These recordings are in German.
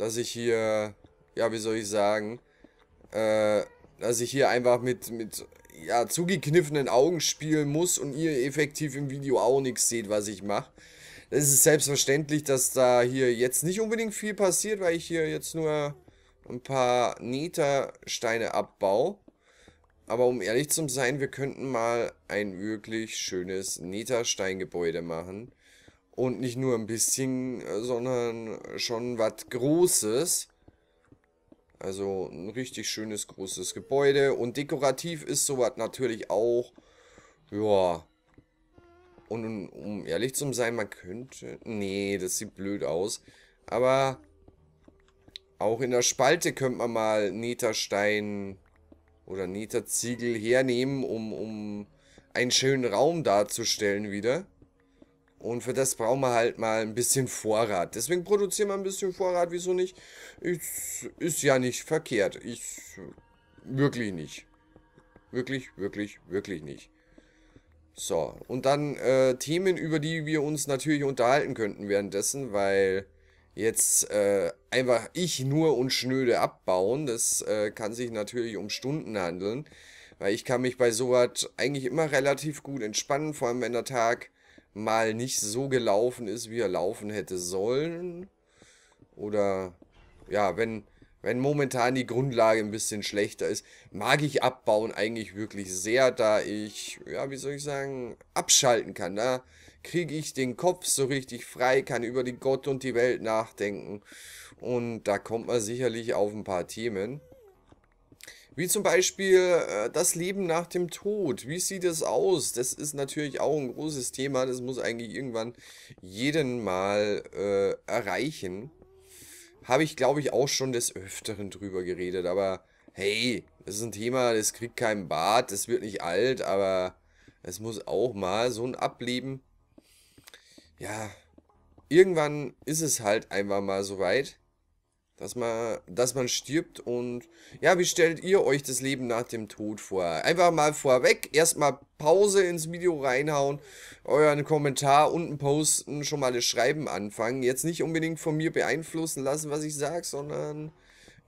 dass ich hier, ja, wie soll ich sagen, äh, dass ich hier einfach mit, mit ja, zugekniffenen Augen spielen muss und ihr effektiv im Video auch nichts seht, was ich mache. Es ist selbstverständlich, dass da hier jetzt nicht unbedingt viel passiert, weil ich hier jetzt nur ein paar Neta-Steine abbaue. Aber um ehrlich zu sein, wir könnten mal ein wirklich schönes neta machen. Und nicht nur ein bisschen, äh, sondern schon was Großes. Also ein richtig schönes, großes Gebäude. Und dekorativ ist sowas natürlich auch. Ja. Und um ehrlich zu sein, man könnte... Nee, das sieht blöd aus. Aber auch in der Spalte könnte man mal Neterstein oder Neterziegel hernehmen, um, um einen schönen Raum darzustellen wieder. Und für das brauchen wir halt mal ein bisschen Vorrat. Deswegen produzieren wir ein bisschen Vorrat, wieso nicht? Ist, ist ja nicht verkehrt. Ich wirklich nicht. Wirklich, wirklich, wirklich nicht. So, und dann äh, Themen, über die wir uns natürlich unterhalten könnten währenddessen, weil jetzt äh, einfach ich nur und Schnöde abbauen, das äh, kann sich natürlich um Stunden handeln, weil ich kann mich bei sowas eigentlich immer relativ gut entspannen, vor allem wenn der Tag mal nicht so gelaufen ist, wie er laufen hätte sollen. Oder ja, wenn, wenn momentan die Grundlage ein bisschen schlechter ist, mag ich abbauen eigentlich wirklich sehr, da ich, ja, wie soll ich sagen, abschalten kann. Da kriege ich den Kopf so richtig frei, kann über die Gott und die Welt nachdenken. Und da kommt man sicherlich auf ein paar Themen. Wie zum Beispiel äh, das Leben nach dem Tod. Wie sieht es aus? Das ist natürlich auch ein großes Thema. Das muss eigentlich irgendwann jeden mal äh, erreichen. Habe ich, glaube ich, auch schon des Öfteren drüber geredet. Aber hey, das ist ein Thema, das kriegt keinen Bart, das wird nicht alt, aber es muss auch mal so ein Ableben. Ja, irgendwann ist es halt einfach mal so weit dass man, dass man stirbt und ja, wie stellt ihr euch das Leben nach dem Tod vor? Einfach mal vorweg, erstmal Pause ins Video reinhauen, euren Kommentar unten posten, schon mal das Schreiben anfangen. Jetzt nicht unbedingt von mir beeinflussen lassen, was ich sage, sondern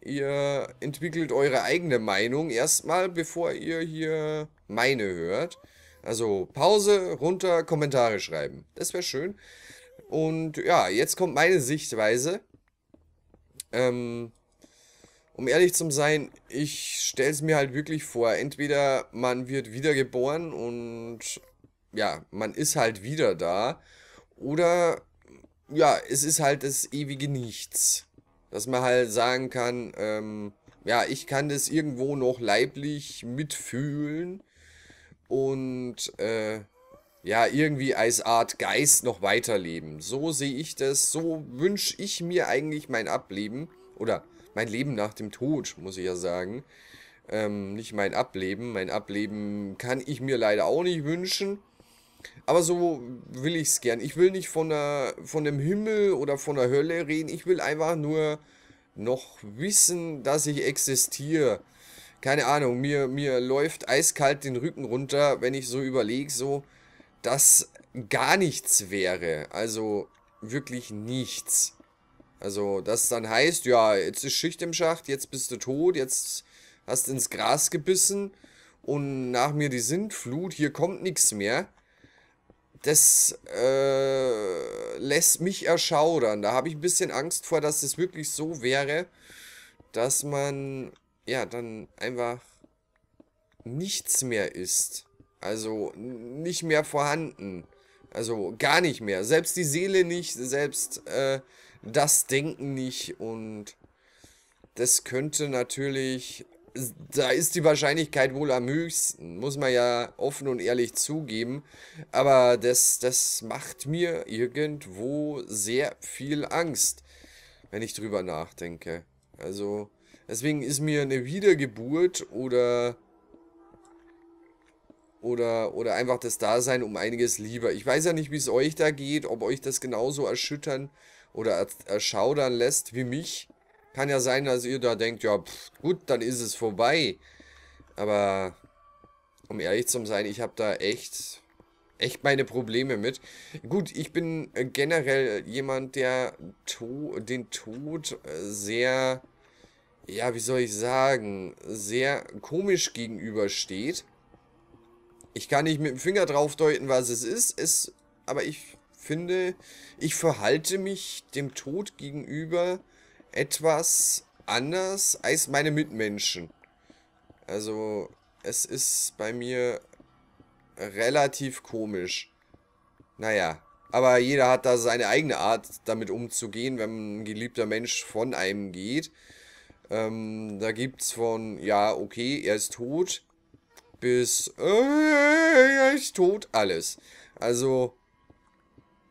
ihr entwickelt eure eigene Meinung erstmal, bevor ihr hier meine hört. Also Pause, runter, Kommentare schreiben. Das wäre schön. Und ja, jetzt kommt meine Sichtweise. Ähm, um ehrlich zu sein, ich stelle es mir halt wirklich vor, entweder man wird wiedergeboren und ja, man ist halt wieder da, oder ja, es ist halt das ewige Nichts. Dass man halt sagen kann, ähm, ja, ich kann das irgendwo noch leiblich mitfühlen und äh, ja, irgendwie als Art Geist noch weiterleben. So sehe ich das, so wünsche ich mir eigentlich mein Ableben oder mein Leben nach dem Tod, muss ich ja sagen. Ähm, nicht mein Ableben. Mein Ableben kann ich mir leider auch nicht wünschen. Aber so will ich es gern. Ich will nicht von, der, von dem Himmel oder von der Hölle reden. Ich will einfach nur noch wissen, dass ich existiere. Keine Ahnung, mir, mir läuft eiskalt den Rücken runter, wenn ich so überlege, so, das gar nichts wäre. Also wirklich nichts. Also das dann heißt, ja, jetzt ist Schicht im Schacht, jetzt bist du tot, jetzt hast ins Gras gebissen und nach mir die Sintflut, hier kommt nichts mehr. Das äh, lässt mich erschaudern. Da habe ich ein bisschen Angst vor, dass es wirklich so wäre, dass man ja dann einfach nichts mehr ist. Also nicht mehr vorhanden. Also gar nicht mehr. Selbst die Seele nicht, selbst äh, das Denken nicht. Und das könnte natürlich, da ist die Wahrscheinlichkeit wohl am höchsten. Muss man ja offen und ehrlich zugeben. Aber das, das macht mir irgendwo sehr viel Angst, wenn ich drüber nachdenke. Also deswegen ist mir eine Wiedergeburt oder oder, oder einfach das Dasein um einiges lieber. Ich weiß ja nicht, wie es euch da geht, ob euch das genauso erschüttern oder erschaudern lässt wie mich. Kann ja sein, dass ihr da denkt, ja, pff, gut, dann ist es vorbei. Aber um ehrlich zu sein, ich habe da echt, echt meine Probleme mit. Gut, ich bin äh, generell jemand, der to den Tod äh, sehr, ja, wie soll ich sagen, sehr komisch gegenübersteht. Ich kann nicht mit dem Finger drauf deuten, was es ist, es, aber ich finde, ich verhalte mich dem Tod gegenüber etwas anders als meine Mitmenschen. Also, es ist bei mir relativ komisch. Naja, aber jeder hat da seine eigene Art, damit umzugehen, wenn ein geliebter Mensch von einem geht. Ähm, da es von, ja, okay, er ist tot, bis äh, ist tot alles. Also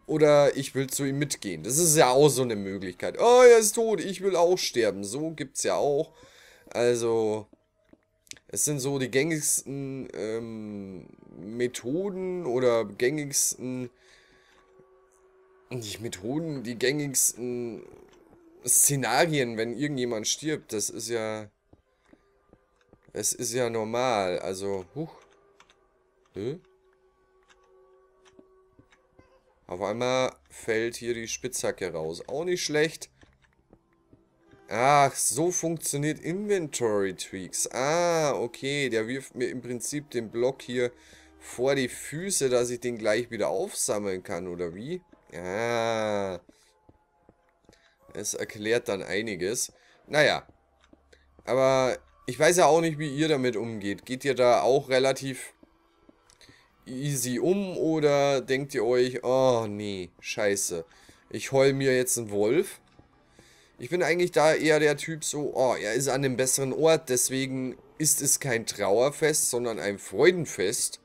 oder ich will zu ihm mitgehen. Das ist ja auch so eine Möglichkeit. Oh, er ist tot, ich will auch sterben. So gibt's ja auch. Also es sind so die gängigsten ähm, Methoden oder gängigsten nicht Methoden, die gängigsten Szenarien, wenn irgendjemand stirbt. Das ist ja es ist ja normal, also... Huch. Hm? Auf einmal fällt hier die Spitzhacke raus. Auch nicht schlecht. Ach, so funktioniert Inventory Tweaks. Ah, okay. Der wirft mir im Prinzip den Block hier vor die Füße, dass ich den gleich wieder aufsammeln kann, oder wie? Ah. Es erklärt dann einiges. Naja. Aber ich weiß ja auch nicht, wie ihr damit umgeht. Geht ihr da auch relativ easy um oder denkt ihr euch, oh nee, scheiße, ich heul mir jetzt einen Wolf? Ich bin eigentlich da eher der Typ so, oh, er ist an dem besseren Ort, deswegen ist es kein Trauerfest, sondern ein Freudenfest.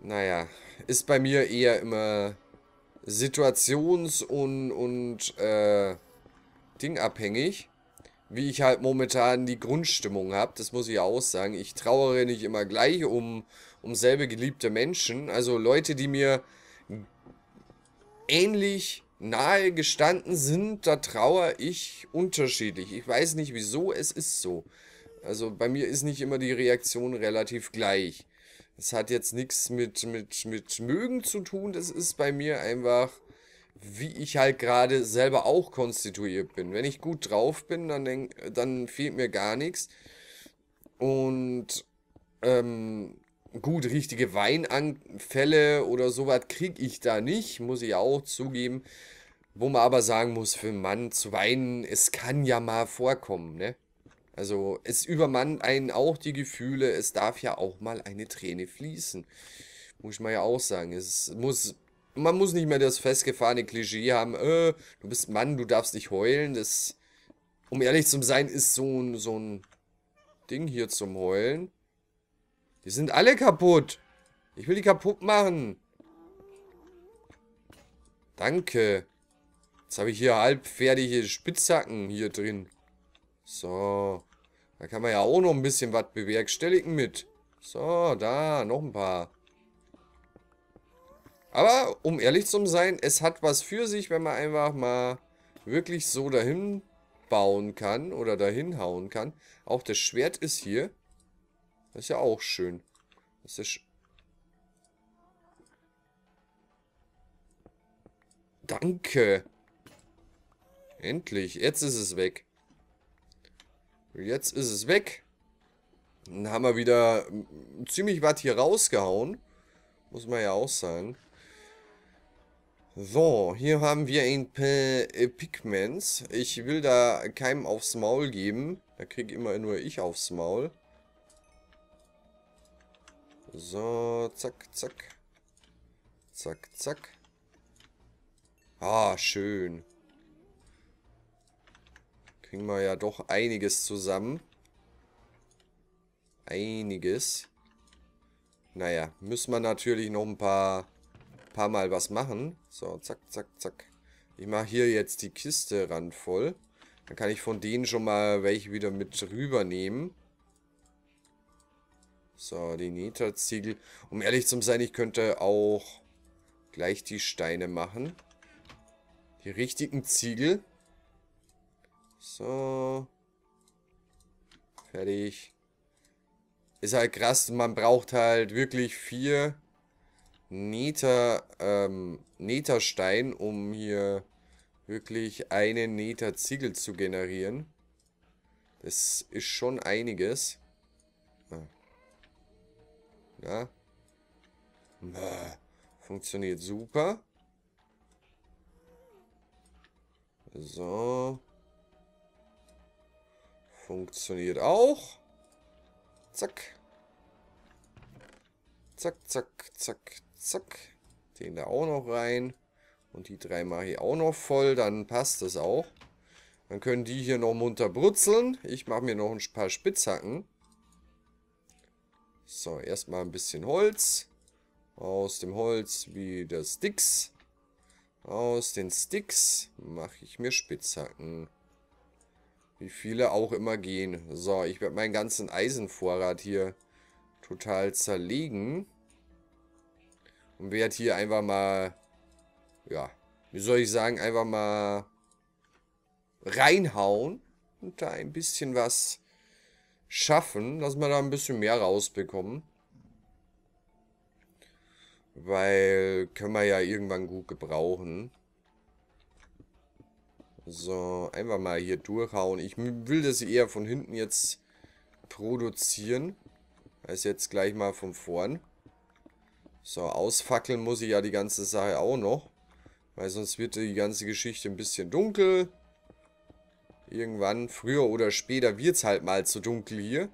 Naja, ist bei mir eher immer situations- und, und äh, dingabhängig wie ich halt momentan die Grundstimmung habe. Das muss ich auch sagen. Ich trauere nicht immer gleich um, um selbe geliebte Menschen. Also Leute, die mir ähnlich nahe gestanden sind, da trauere ich unterschiedlich. Ich weiß nicht wieso, es ist so. Also bei mir ist nicht immer die Reaktion relativ gleich. Es hat jetzt nichts mit, mit, mit Mögen zu tun. Das ist bei mir einfach wie ich halt gerade selber auch konstituiert bin. Wenn ich gut drauf bin, dann, denk, dann fehlt mir gar nichts. Und ähm, gut, richtige Weinanfälle oder sowas kriege ich da nicht, muss ich auch zugeben. Wo man aber sagen muss, für einen Mann zu weinen, es kann ja mal vorkommen, ne? Also es übermannt einen auch die Gefühle, es darf ja auch mal eine Träne fließen. Muss man ja auch sagen. Es muss man muss nicht mehr das festgefahrene Klischee haben, äh, du bist Mann, du darfst nicht heulen. Das, um ehrlich zu sein, ist so ein, so ein Ding hier zum Heulen. Die sind alle kaputt. Ich will die kaputt machen. Danke. Jetzt habe ich hier halbfertige Spitzhacken hier drin. So. Da kann man ja auch noch ein bisschen was bewerkstelligen mit. So, da, noch ein paar. Aber um ehrlich zu sein, es hat was für sich, wenn man einfach mal wirklich so dahin bauen kann oder dahin hauen kann. Auch das Schwert ist hier. Das ist ja auch schön. Das ist Danke. Endlich. Jetzt ist es weg. Jetzt ist es weg. Dann haben wir wieder ziemlich was hier rausgehauen. Muss man ja auch sagen. So, hier haben wir ein äh, Pigments. Ich will da keinem aufs Maul geben. Da krieg immer nur ich aufs Maul. So, zack, zack. Zack, zack. Ah, schön. Kriegen wir ja doch einiges zusammen. Einiges. Naja, müssen wir natürlich noch ein paar paar Mal was machen. So, zack, zack, zack. Ich mache hier jetzt die Kiste randvoll. Dann kann ich von denen schon mal welche wieder mit rübernehmen. So, die Netherziegel. Um ehrlich zu sein, ich könnte auch gleich die Steine machen. Die richtigen Ziegel. So. Fertig. Ist halt krass, man braucht halt wirklich vier Neter, ähm, Neta Stein, um hier wirklich einen Neter Ziegel zu generieren. Das ist schon einiges. Ah. Ja. Funktioniert super. So. Funktioniert auch. Zack. Zack, zack, zack, Zack. Den da auch noch rein. Und die drei mache ich auch noch voll. Dann passt das auch. Dann können die hier noch munter brutzeln. Ich mache mir noch ein paar Spitzhacken. So, erstmal ein bisschen Holz. Aus dem Holz wieder Sticks. Aus den Sticks mache ich mir Spitzhacken. Wie viele auch immer gehen. So, ich werde meinen ganzen Eisenvorrat hier total zerlegen. Und werde hier einfach mal, ja, wie soll ich sagen, einfach mal reinhauen und da ein bisschen was schaffen, dass wir da ein bisschen mehr rausbekommen. Weil können wir ja irgendwann gut gebrauchen. So, einfach mal hier durchhauen. Ich will das eher von hinten jetzt produzieren. Als jetzt gleich mal von vorn. So, ausfackeln muss ich ja die ganze Sache auch noch. Weil sonst wird die ganze Geschichte ein bisschen dunkel. Irgendwann, früher oder später, wird es halt mal zu dunkel hier.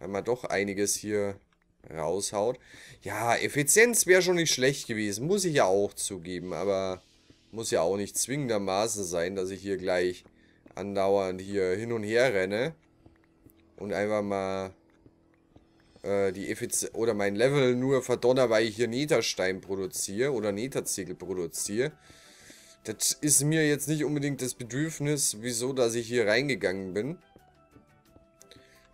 Wenn man doch einiges hier raushaut. Ja, Effizienz wäre schon nicht schlecht gewesen. Muss ich ja auch zugeben. Aber muss ja auch nicht zwingendermaßen sein, dass ich hier gleich andauernd hier hin und her renne. Und einfach mal äh, die Effizienz oder mein Level nur verdonner, weil ich hier Netherstein produziere oder Netherziegel produziere. Das ist mir jetzt nicht unbedingt das Bedürfnis, wieso, dass ich hier reingegangen bin.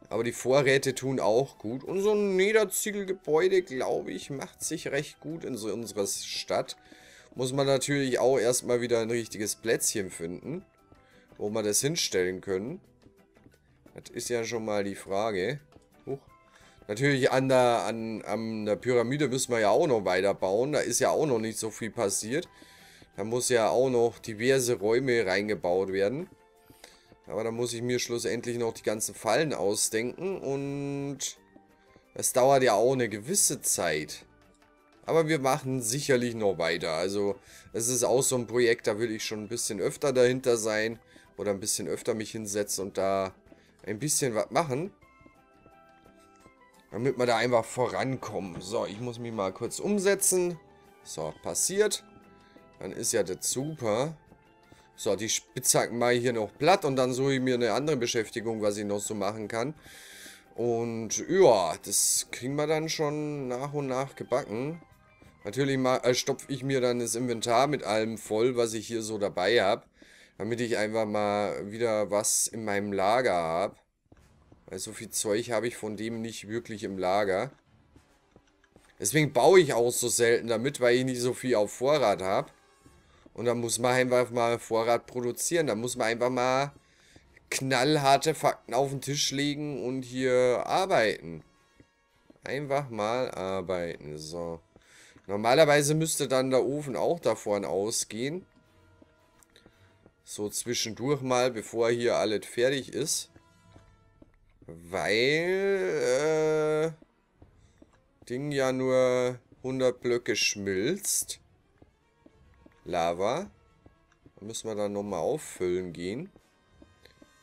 Aber die Vorräte tun auch gut. Und so ein Niederziegelgebäude, glaube ich, macht sich recht gut in so unserer Stadt. Muss man natürlich auch erstmal wieder ein richtiges Plätzchen finden, wo wir das hinstellen können. Das ist ja schon mal die Frage. Natürlich an der, an, an der Pyramide müssen wir ja auch noch weiter bauen. Da ist ja auch noch nicht so viel passiert. Da muss ja auch noch diverse Räume reingebaut werden. Aber da muss ich mir schlussendlich noch die ganzen Fallen ausdenken. Und es dauert ja auch eine gewisse Zeit. Aber wir machen sicherlich noch weiter. Also es ist auch so ein Projekt, da will ich schon ein bisschen öfter dahinter sein. Oder ein bisschen öfter mich hinsetzen und da ein bisschen was machen. Damit wir da einfach vorankommen. So, ich muss mich mal kurz umsetzen. So, passiert. Dann ist ja das super. So, die Spitzhacken mache ich hier noch platt und dann suche ich mir eine andere Beschäftigung, was ich noch so machen kann. Und ja, das kriegen wir dann schon nach und nach gebacken. Natürlich äh, stopfe ich mir dann das Inventar mit allem voll, was ich hier so dabei habe. Damit ich einfach mal wieder was in meinem Lager habe. Äh, so viel Zeug habe ich von dem nicht wirklich im Lager. Deswegen baue ich auch so selten damit, weil ich nicht so viel auf Vorrat habe. Und dann muss man einfach mal Vorrat produzieren. Dann muss man einfach mal knallharte Fakten auf den Tisch legen und hier arbeiten. Einfach mal arbeiten. So. Normalerweise müsste dann der Ofen auch davon ausgehen. So zwischendurch mal, bevor hier alles fertig ist weil äh, Ding ja nur 100 Blöcke schmilzt. Lava. Da müssen wir dann nochmal auffüllen gehen.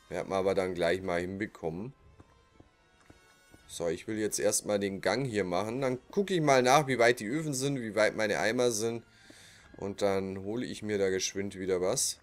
Werden wir aber dann gleich mal hinbekommen. So, ich will jetzt erstmal den Gang hier machen. Dann gucke ich mal nach, wie weit die Öfen sind, wie weit meine Eimer sind. Und dann hole ich mir da geschwind wieder was.